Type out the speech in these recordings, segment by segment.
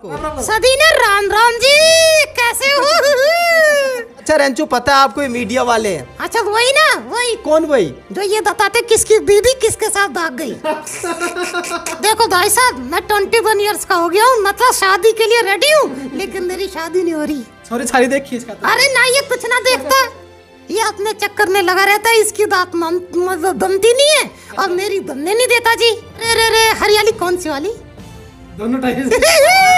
सदी राम राम जी कैसे हो अच्छा रेंचू पता है आपको ये मीडिया वाले हैं अच्छा वही ना वही कौन वही जो ये बताते किसकी बीबी किसके साथ भाग गई देखो भाई साहब मैं ट्वेंटी वन ईयर्स का हो गया हूँ मतलब शादी के लिए रेडी हूँ लेकिन मेरी शादी नहीं हो रही सॉरी सारी देखिए इसका अरे ना ये कुछ ना देखता ये अपने चक्कर में लगा रहता है इसकी बात मतलब बनती नहीं है और मेरी बनने नहीं देता जी अरे अरे हरियाली कौन सी वाली दोनों टाइम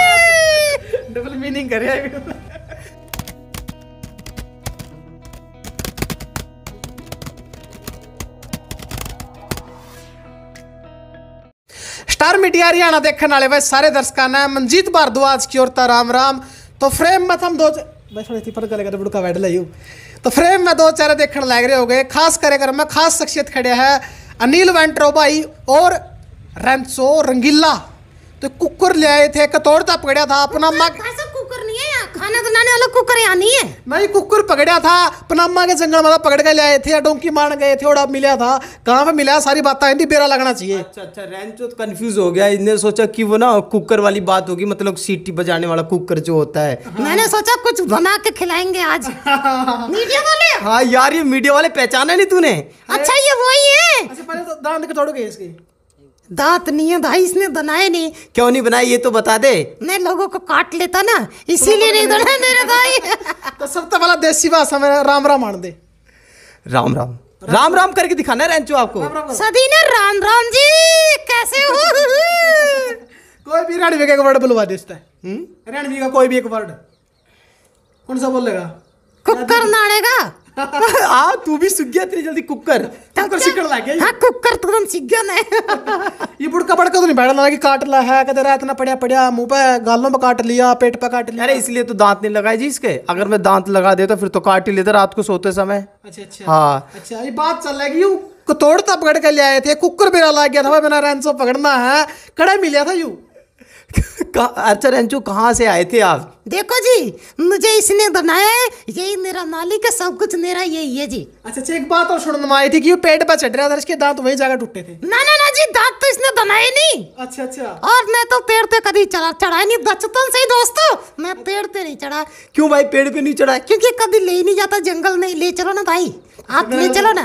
डबल मीनिंग कर रहा है स्टार मीडिया हरियाणा देखने वाले भाई सारे दर्शकों ने मनजीत भारद्वाज की औरता राम राम तो फ्रेम में थम दो भाई थोड़ी सी पर गल कर बुड़का बैठ लाइयो तो फ्रेम में दो चेहरे देखने लग रहे हो गए खास करे कर मैं खास शख्सियत खड़े है अनिल वेंट्रो भाई और रेंसो रंगीला तो कुकर ले आए थे कतौर था पकड़ा था अपना मग कुकर नहीं है कुकर पकड़ा था पनामा के जंगल मार गए थे अच्छा, अच्छा, तो वो ना कुकर वाली बात होगी मतलब सीटी बजाने वाला कुकर जो होता है मैंने सोचा कुछ बना के खिलाएंगे आज मीडिया वाले हाँ यार ये मीडिया वाले पहचाना नहीं तूने अच्छा ये वही है अच्छा, तो के तोड़ोगे इसके दांत नहीं है भाई इसने बनाए नहीं क्यों नहीं बनाए ये तो बता दे मैं लोगों को काट लेता ना इसीलिए नहीं बनाए मेरे भाई तो सबसे पहला देसी भाषा में राम राम आन दे राम राम राम राम करके दिखाना है रेंचो आपको सदी ने राम राम जी कैसे हो कोई भी रणवीर का एक वर्ड बुलवा दे इसका हम्म? रणवीर का कोई भी एक वर्ड कौन सा बोलेगा कुकर नाड़ेगा आ तू भी सीख गया तेरी जल्दी कुकर कुकर सीखने लग गया हाँ कुकर तो तुम सीख गया ना ये बुड़का बड़का तो नहीं बैठा लगा कि काट ला है कहते रहा इतना पड़िया पड़िया मुंह पे गालों पे काट लिया पेट पे काट लिया अरे इसलिए तो दांत नहीं लगाए जी इसके अगर मैं दांत लगा देता फिर तो काट ही लेता रात को सोते समय अच्छा अच्छा हाँ अच्छा ये बात चल रही है को तोड़ता पकड़ के ले आए थे कुकर मेरा लग गया था मैंने रैंसो तो पकड़ना है कड़े मिला था यू अच्छा अंजू कहाँ से आए थे आप देखो जी मुझे इसने बनाया है यही मेरा मालिक है सब कुछ मेरा यही है जी अच्छा अच्छा एक बात और सुनने में आई थी कि पेट पर चढ़ रहा था इसके दांत वही जगह टूटे थे ना ना ना जी दांत तो इसने बनाए नहीं अच्छा अच्छा और मैं तो पेड़ पे कभी चढ़ा चढ़ा नहीं बचपन से ही दोस्तों मैं पेड़ पे नहीं चढ़ा क्यों भाई पेड़ पे नहीं चढ़ा क्योंकि कभी ले नहीं जाता जंगल में ले चलो ना भाई आप ले चलो ना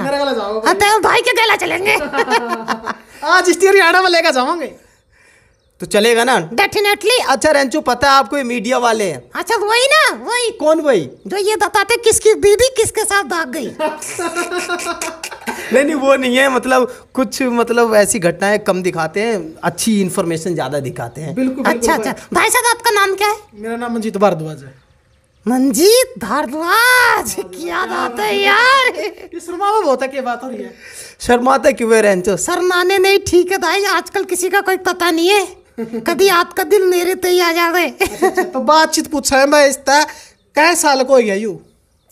भाई के गला चलेंगे आज इस स्टीयर में लेकर जाओगे तो चलेगा ना डेफिनेटली अच्छा रंचू पता है आपको ये मीडिया वाले हैं अच्छा वही ना वही कौन वही जो ये बताते किसकी बीबी किसके साथ भाग गई नहीं नहीं वो नहीं है मतलब कुछ मतलब ऐसी घटनाएं कम दिखाते हैं अच्छी इन्फॉर्मेशन ज्यादा दिखाते हैं बिल्कुल, बिल्कुल अच्छा अच्छा भाई साहब आपका नाम क्या है मेरा नाम मंजीत भारद्वाज है मंजीत भारद्वाज क्या हाँ। बात है यार शर्मावा बहुत है क्या बात हो रही है शर्माता तो क्यों है रेंचो शर्माने नहीं ठीक है भाई आजकल किसी का कोई पता नहीं है कभी आपका दिल मेरे पे ही आ जावे अच्छा, अच्छा, तो बातचीत पूछा है मैं इसता कै साल को गया यू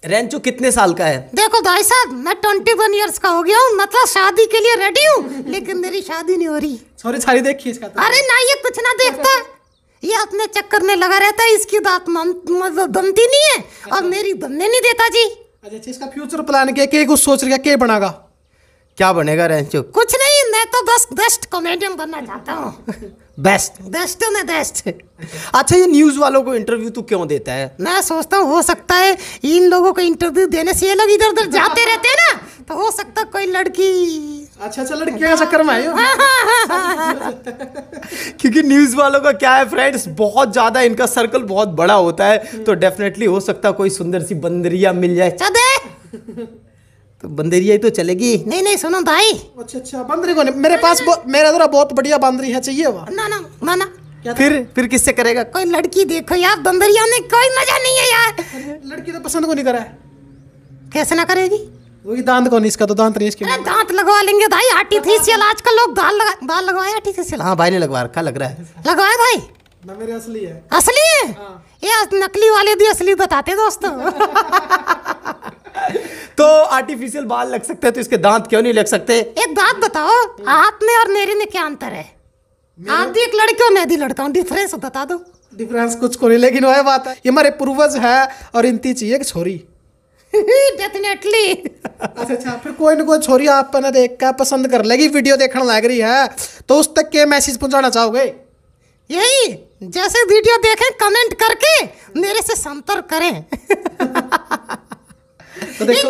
रेंचू कितने साल का है देखो भाई साहब मैं ट्वेंटी वन ईयर्स का हो गया हूँ मतलब शादी के लिए रेडी हूँ लेकिन मेरी शादी नहीं हो रही सॉरी सारी देखिए इसका तो। अरे ना ये कुछ ना देखता ये अपने चक्कर में लगा रहता है इसकी बात मतलब बनती नहीं है और अच्छा। मेरी बनने नहीं देता जी इसका फ्यूचर प्लान क्या क्या कुछ सोच रहा क्या बनागा क्या बनेगा रेंचू कुछ नहीं मैं तो बस बेस्ट कॉमेडियन बनना चाहता हूँ बेस्ट बेस्ट ना बेस्ट अच्छा ये न्यूज़ वालों को इंटरव्यू तू क्यों देता है मैं सोचता हूँ हो सकता है इन लोगों को इंटरव्यू देने से ये लोग इधर उधर जाते रहते हैं ना तो हो सकता कोई लड़की अच्छा अच्छा लड़कियों चक्कर में आयो हाँ, हाँ, हाँ, क्योंकि न्यूज़ वालों का क्या है फ्रेंड्स बहुत ज़्यादा इनका सर्कल बहुत बड़ा होता है तो डेफिनेटली हो सकता कोई सुंदर सी बंदरिया मिल जाए तो बंदरिया ही तो चलेगी नहीं नहीं सुनो भाई अच्छा अच्छा बंदरी को नहीं मेरे पास मेरा जरा बहुत बढ़िया बंदरी है चाहिए वो ना ना ना ना फिर फिर किससे करेगा कोई लड़की देखो यार बंदरिया में कोई मजा नहीं है यार लड़की तो पसंद को नहीं करा कैसे ना करेगी वही दांत कौन इसका तो दांत नहीं इसके अरे दांत लगवा लेंगे भाई आर्टिफिशियल आजकल लोग दाल लगा दाल लगवाए आर्टिफिशियल हाँ भाई ने लगवा रखा लग रहा है लगवाए भाई ना मेरे असली है असली है हाँ। ये नकली वाले भी असली बताते दोस्तों तो आर्टिफिशियल बाल लग सकते हैं तो इसके दांत क्यों नहीं लग सकते एक बात बताओ आप में और मेरे में क्या अंतर है आप भी एक लड़के हो मैं भी लड़का हूँ डिफरेंस बता दो डिफरेंस कुछ को नहीं लेकिन वह बात है ये हमारे पूर्वज है और इनती चाहिए कि छोरी डेफिनेटली अच्छा अच्छा फिर कोई ना कोई छोरी आप ना देख कर पसंद कर लेगी वीडियो देखने लग रही है तो उस तक के मैसेज पहुंचाना चाहोगे यही जैसे वीडियो देखें कमेंट करके मेरे से संपर्क करें तो देखो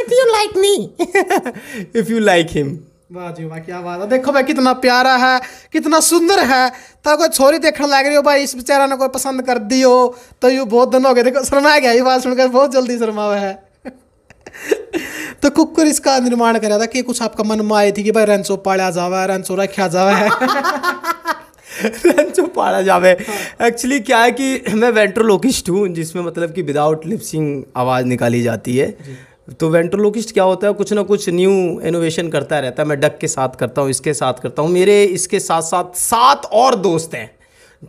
if you like me if you like him वाह जी वाह क्या बात है देखो भाई कितना प्यारा है कितना सुंदर है तो कोई छोरी देखने लग रही हो भाई इस बेचारा ने कोई पसंद कर दी हो तो यू बहुत दिन हो गए देखो शर्मा गया ये बात सुनकर बहुत जल्दी शर्मा हुआ है तो कुकर इसका निर्माण करा था कि कुछ आपका मन में आई थी कि भाई रंसो पाड़ा जावा रंसो रखा जावा है रंचो तो पाड़ा जावे एक्चुअली हाँ। क्या है कि मैं वेंट्रोलोकिस्ट हूँ जिसमें मतलब कि विदाउट लिपसिंग आवाज़ निकाली जाती है तो वेंट्रोलोकिस्ट क्या होता है कुछ ना कुछ न्यू इनोवेशन करता रहता है मैं डक के साथ करता हूँ इसके साथ करता हूँ मेरे इसके साथ साथ सात और दोस्त हैं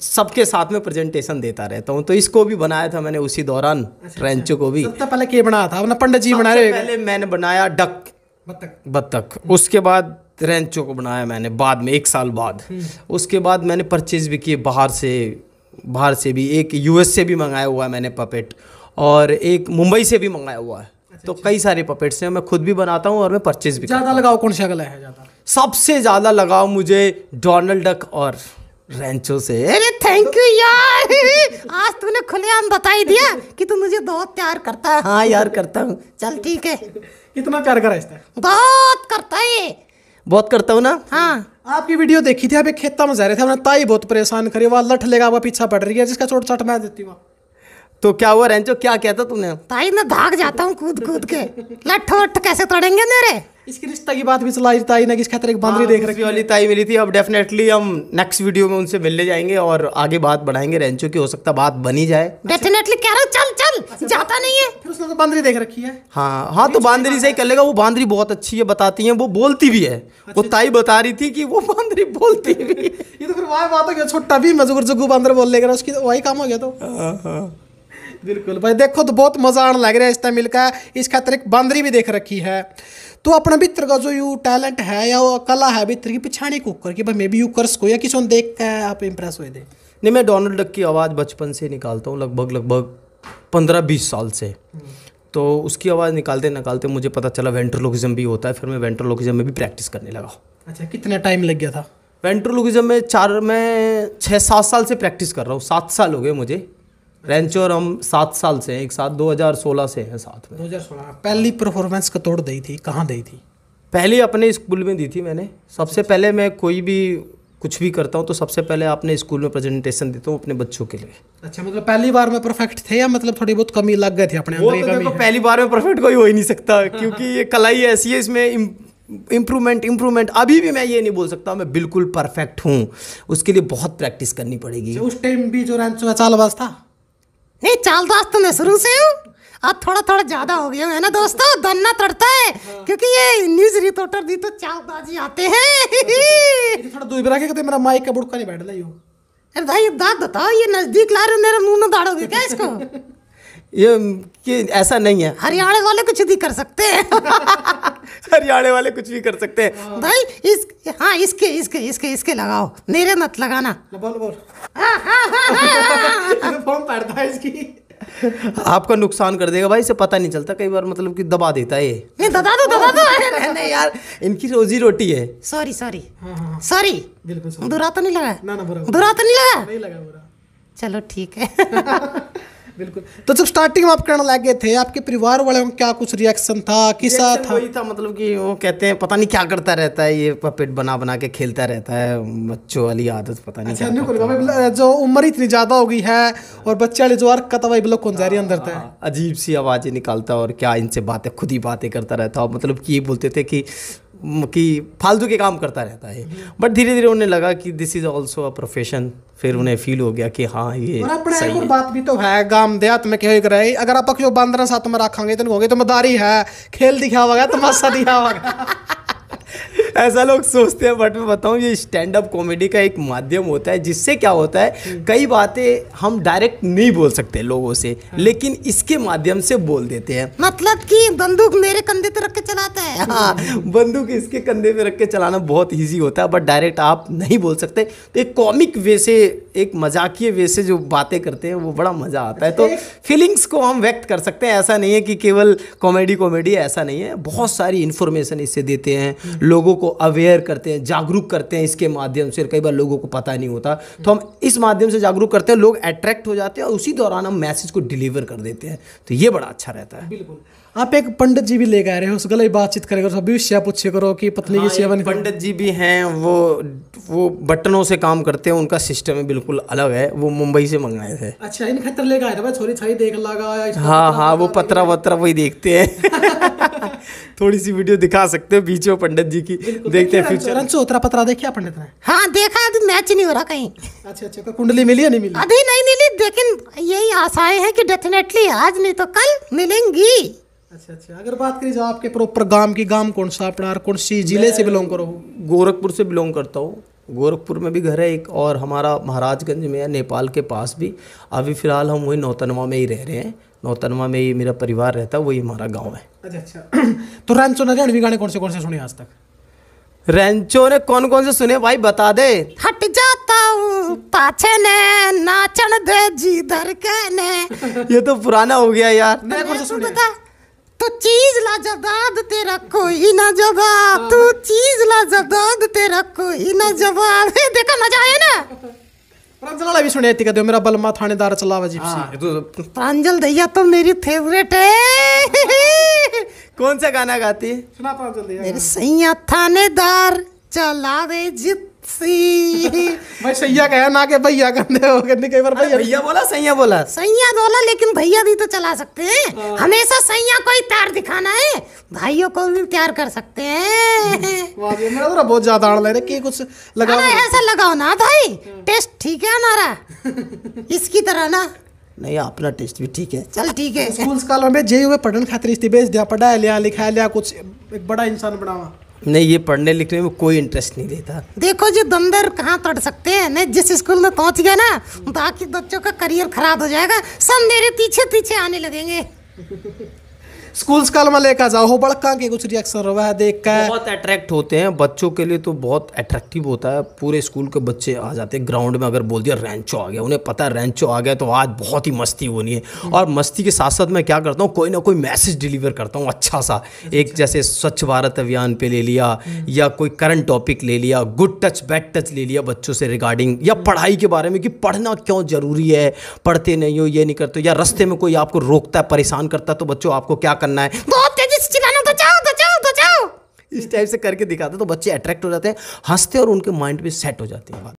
सबके साथ में प्रेजेंटेशन देता रहता हूँ तो इसको भी बनाया था मैंने उसी दौरान अच्छा, रेंचो अच्छा। को भी पहले बनाया था अपना पंडित जी बना रहे पहले मैंने बनाया डक बत्तख बत्तख उसके बाद रेंचो को बनाया मैंने बाद में एक साल बाद हम्म। उसके बाद मैंने परचेज़ भी किए बाहर से बाहर से भी एक यूएस से भी मंगाया हुआ है मैंने पपेट और एक मुंबई से भी मंगाया हुआ है अच्छा, तो अच्छा। कई सारे पपेट्स हैं मैं खुद भी बनाता हूँ और मैं परचेज भी ज़्यादा लगाव कौन सा गला है सबसे ज़्यादा लगाव मुझे डोनाल्ड डक और रेंचो से अरे थैंक यू यार आज तूने खुलेआम बता ही दिया कि तू मुझे बहुत प्यार करता है हाँ यार करता हूँ चल ठीक है कितना प्यार करा इसने बहुत करता है बहुत करता हूँ ना हाँ आपकी वीडियो देखी थी आप एक खेत में जा रहे थे हमने ताई बहुत परेशान करी वहाँ लठ लेगा वहाँ पीछा पड़ रही है जिसका चोट चाट मैं देती हूँ तो क्या हुआ रेंचो क्या कहता तूने ताई मैं भाग जाता हूँ कूद कूद के लठ उठ कैसे तोड़ेंगे मेरे इसकी रिश्ता की बात भी चलाई ताई ने किस किसका तरह बांधरी हाँ, देख रखी वाली ताई मिली थी अब डेफिनेटली हम नेक्स्ट वीडियो में उनसे मिलने जाएंगे और आगे बात बढ़ाएंगे रेंचो की हो सकता बात बनी जाए डेफिनेटली कह रहा हूँ चल चल अच्छा, तो जाता नहीं है फिर उसने तो बांदरी देख रखी है हाँ हाँ तो बांदरी से ही कर लेगा वो बांदरी बहुत अच्छी है बताती है वो बोलती भी है अच्छा, वो तो- ताई बता रही थी कि वो बांदरी बोलती भी ये तो फिर वही बात हो गया छोटा भी मजगूर जगू बांदर बोल लेगा उसकी तो वही काम हो गया तो हाँ, हाँ। बिल्कुल भाई देखो तो बहुत मजा आने लग रहा है इस तमिल का इस खातर एक बांदरी भी देख रखी है तो अपने भीतर का जो यू टैलेंट है या वो कला है भीतर की पिछाणी कुकर की भाई मे बी यू कर सको या किसी देख के आप इम्प्रेस हुए थे नहीं मैं डोनाल्ड डक की आवाज़ बचपन से निकालता हूँ लगभग लगभग पंद्रह बीस साल से तो उसकी आवाज़ निकालते निकालते मुझे पता चला वेंट्रोलोगिज्म भी होता है फिर मैं वेंट्रोलोगिज्म में भी प्रैक्टिस करने लगा अच्छा कितना टाइम लग गया था वेंट्रोलोगिज्म में चार मैं छः सात साल से प्रैक्टिस कर रहा हूँ सात साल हो गए मुझे रेंच और हम सात साल से हैं एक साथ 2016 से हैं साथ में 2016 पहली परफॉर्मेंस कतौड़ दी थी कहाँ दी थी पहली अपने स्कूल में दी थी मैंने सबसे पहले मैं कोई भी कुछ भी करता हूँ तो सबसे पहले आपने स्कूल में प्रेजेंटेशन देता हूँ अपने बच्चों के लिए अच्छा मतलब पहली बार में परफेक्ट थे या मतलब थोड़ी बहुत कमी लग गए थे अपने वो तो पहली बार में परफेक्ट कोई हो ही नहीं सकता क्योंकि ये कला ही ऐसी है इसमें इम्प्रूवमेंट इम्प्रूवमेंट अभी भी मैं ये नहीं बोल सकता मैं बिल्कुल परफेक्ट हूँ उसके लिए बहुत प्रैक्टिस करनी पड़ेगी अच्छा, उस टाइम भी जो रैंचो चाल था नहीं चाल तो मैं शुरू से हूँ अब थोड़ा थोड़ा ज़्यादा हो गया है ना दोस्तों दन्ना तड़ता है हाँ। क्योंकि ये न्यूज़ रिपोर्टर भी तो चालबाजी आते हैं थोड़ा दूर बरा के मेरा माइक का बुड़का नहीं बैठ रही अरे भाई एक बात बताओ ये नज़दीक ला रहे हो मेरे मुंह में दाड़ोगे क्या इसको ये कि ऐसा नहीं है हरियाणा वाले कुछ भी कर सकते हैं हरियाणा वाले कुछ भी कर सकते हैं हाँ। भाई इस हाँ इसके इसके इसके इसके लगाओ मेरे मत लगाना फॉर्म पड़ता है इसकी आपका नुकसान कर देगा भाई इसे पता नहीं चलता कई बार मतलब कि दबा देता है नहीं दबा दो दबा दो नहीं यार इनकी रोजी रोटी है सॉरी सॉरी सॉरी बिल्कुल बुरा तो नहीं लगा ना ना बुरा बुरा तो नहीं लगा नहीं लगा बुरा चलो ठीक है बिल्कुल तो जब स्टार्टिंग में आप करने लगे थे आपके परिवार वालों का क्या कुछ रिएक्शन था किसा था वही था मतलब कि वो कहते हैं पता नहीं क्या करता रहता है ये पपेट बना बना के खेलता रहता है बच्चों वाली आदत पता नहीं अच्छा क्या नहीं जो उम्र इतनी ज़्यादा हो गई है और बच्चे वाले जो हरकत है बिल्कुल कौन जारी अंदर था हाँ, अजीब सी आवाज़ें निकालता और क्या इनसे बातें खुद ही बातें करता रहता मतलब कि ये बोलते थे कि कि फालतू के काम करता रहता है बट धीरे धीरे उन्हें लगा कि this is also a profession फिर उन्हें फील हो गया कि हाँ ये सही है। बात भी तो है गाम देहात में क्यों रहे अगर आप जो बंदर साथ में रखा तो होंगे तो मदारी है खेल हुआ तो तमाशा दिखा हुआ ऐसा लोग सोचते हैं बट मैं बताऊँ ये स्टैंड अप कॉमेडी का एक माध्यम होता है जिससे क्या होता है हम्म। कई बातें हम डायरेक्ट नहीं बोल सकते लोगों से हाँ। लेकिन इसके माध्यम से बोल देते हैं मतलब कि बंदूक मेरे कंधे पर रख के चलाता है हाँ हम्म, बंदूक इसके कंधे पर रख के चलाना बहुत ईजी होता है बट डायरेक्ट आप नहीं बोल सकते तो एक कॉमिक वे से एक मजाकिय वे से जो बातें करते हैं वो बड़ा मज़ा आता है तो फीलिंग्स को हम व्यक्त कर सकते हैं ऐसा नहीं है कि केवल कॉमेडी कॉमेडी ऐसा नहीं है बहुत सारी इन्फॉर्मेशन इससे देते हैं हम्म। लोगों को अवेयर करते हैं जागरूक करते हैं इसके माध्यम से कई बार लोगों को पता नहीं होता तो हम इस माध्यम से जागरूक करते हैं लोग अट्रैक्ट हो जाते हैं और उसी दौरान हम मैसेज को डिलीवर कर देते हैं तो ये बड़ा अच्छा रहता है बिल्कुल आप एक पंडित जी भी ले गए रहे हो उसके लिए बातचीत और सभी विषय पूछे करो कि पत्नी की हाँ, सेवन पंडित जी भी हैं वो वो बटनों से काम करते हैं उनका सिस्टम है बिल्कुल अलग है वो मुंबई से मंगाए थे अच्छा इन खतर ले गए छोरी छाई देख लगा हाँ हाँ वो पत्रा वत्रा वही देखते हैं थोड़ी सी वीडियो दिखा सकते हो बीच में पंडित जी की देखते हैं फ्यूचर रंसो उतरा पतरा देखिए पंडित ने हाँ देखा अभी तो मैच नहीं हो रहा कहीं अच्छा अच्छा कुंडली मिली या नहीं मिली अभी नहीं मिली लेकिन यही आशाएं हैं कि डेफिनेटली आज नहीं तो कल मिलेंगी अच्छा अच्छा अगर बात करी जाओ आपके प्रॉपर गांव की गांव कौन सा अपना कौन सी जिले से बिलोंग करो गोरखपुर से बिलोंग करता हूँ गोरखपुर में भी घर है एक और हमारा महाराजगंज में है नेपाल के पास भी अभी फ़िलहाल हम वही नौतनवा में ही रह रहे हैं नौतनवा में ही मेरा परिवार रहता है वही हमारा गाँव है अच्छा अच्छा तो रैंचो ने गाने कौन से कौन से सुने आज तक रेंचो ने कौन कौन से सुने भाई बता दे हट जाता हूँ पाछे ने नाचन दे जी धर के ने ये तो पुराना हो गया यार मैं कौन से सुने तो चीज ला जदाद तेरा कोई ना जवाब हाँ। तू चीज ला जदाद तेरा कोई ना जवाब देखा मजा आया ना प्रांजल वाला भी सुने थी कहते मेरा बलमा थानेदार चलावा जिप्सी हाँ, तो प्रांजल दैया तो मेरी फेवरेट है कौन सा गाना गाती है सुना प्रांजल दैया मेरे सैया थानेदार चलावे जिप मैं सैया कहा ना के भैया हो कई बार भैया भैया बोला सैया बोला सैया बोला लेकिन भैया भी तो चला सकते हैं हाँ। हमेशा सैया को ही प्यार दिखाना है भाइयों को भी प्यार कर सकते हैं तो बहुत ज्यादा आड़ ले रहे कि कुछ लगाओ ऐसा लगाओ ना भाई हाँ। टेस्ट ठीक है हमारा इसकी तरह ना नहीं अपना टेस्ट भी ठीक है चल ठीक है जे हुए खातिर दिया लिया लिखा लिया कुछ एक बड़ा इंसान बनावा नहीं ये पढ़ने लिखने में कोई इंटरेस्ट नहीं देता देखो जी दमदर कहाँ तड़ सकते हैं नहीं जिस स्कूल में पहुँच गया ना बाकी बच्चों का करियर खराब हो जाएगा सब मेरे पीछे पीछे आने लगेंगे स्कूल काल में लेकर जाओ हो बड़का के कुछ रिएक्शन रहा है देख कर बहुत अट्रैक्ट होते हैं बच्चों के लिए तो बहुत अट्रैक्टिव होता है पूरे स्कूल के बच्चे आ जाते हैं ग्राउंड में अगर बोल दिया रेंचो आ गया उन्हें पता है रेंचो आ गया तो आज बहुत ही मस्ती होनी है हम्म। और मस्ती के साथ साथ मैं क्या करता हूँ कोई ना कोई मैसेज डिलीवर करता हूँ अच्छा सा अच्छा। एक जैसे स्वच्छ भारत अभियान पर ले लिया हम्म। या कोई करंट टॉपिक ले लिया गुड टच बैड टच ले लिया बच्चों से रिगार्डिंग या हम्म। पढ़ाई के बारे में कि पढ़ना क्यों ज़रूरी है पढ़ते नहीं हो ये नहीं करते या रास्ते में कोई आपको रोकता है परेशान करता है तो बच्चों आपको क्या करना है बहुत तेजी से चिल्लाना बचाओ बचाओ बचाओ इस टाइप से करके दिखाते तो बच्चे अट्रैक्ट हो जाते हैं हंसते और उनके माइंड भी सेट हो जाती है बात